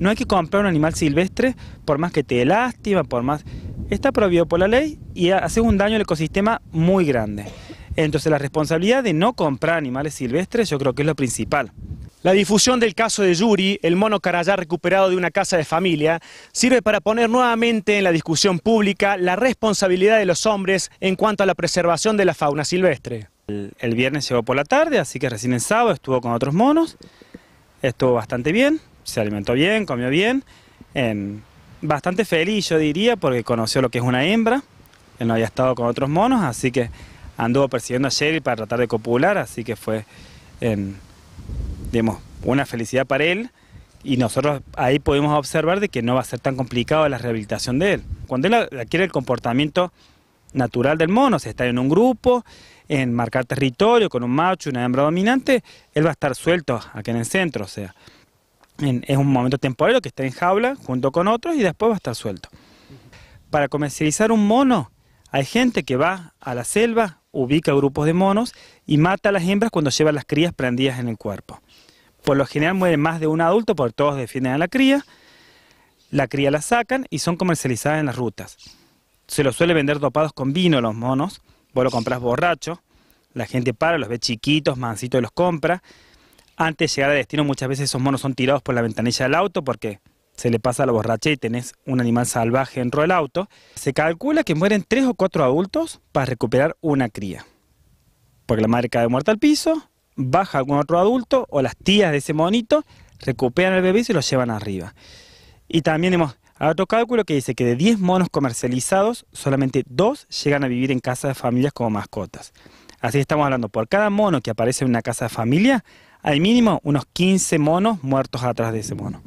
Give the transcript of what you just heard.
No hay que comprar un animal silvestre por más que te lástima, por más... Está prohibido por la ley y hace un daño al ecosistema muy grande. Entonces la responsabilidad de no comprar animales silvestres yo creo que es lo principal. La difusión del caso de Yuri, el mono carayá recuperado de una casa de familia, sirve para poner nuevamente en la discusión pública la responsabilidad de los hombres en cuanto a la preservación de la fauna silvestre. El, el viernes llegó por la tarde, así que recién el sábado estuvo con otros monos, estuvo bastante bien, se alimentó bien, comió bien, bastante feliz yo diría, porque conoció lo que es una hembra, él no había estado con otros monos, así que anduvo persiguiendo a Sherry para tratar de copular, así que fue, digamos, una felicidad para él, y nosotros ahí pudimos observar de que no va a ser tan complicado la rehabilitación de él. Cuando él adquiere el comportamiento natural del mono, si está en un grupo, en marcar territorio con un macho, una hembra dominante, él va a estar suelto aquí en el centro, o sea, es un momento temporal que está en jaula junto con otros y después va a estar suelto. Para comercializar un mono, hay gente que va a la selva, ubica grupos de monos y mata a las hembras cuando lleva las crías prendidas en el cuerpo. Por lo general muere más de un adulto porque todos defienden a la cría, la cría la sacan y son comercializadas en las rutas. Se los suele vender topados con vino los monos, vos lo compras borracho, la gente para, los ve chiquitos, mancitos y los compra. Antes de llegar al destino, muchas veces esos monos son tirados por la ventanilla del auto porque se le pasa la borracha y tenés un animal salvaje dentro del auto. Se calcula que mueren tres o cuatro adultos para recuperar una cría. Porque la madre cae muerta al piso, baja algún otro adulto o las tías de ese monito recuperan al bebé y se lo llevan arriba. Y también hemos otro cálculo que dice que de 10 monos comercializados, solamente 2 llegan a vivir en casas de familias como mascotas. Así estamos hablando, por cada mono que aparece en una casa de familia, hay mínimo unos 15 monos muertos atrás de ese mono.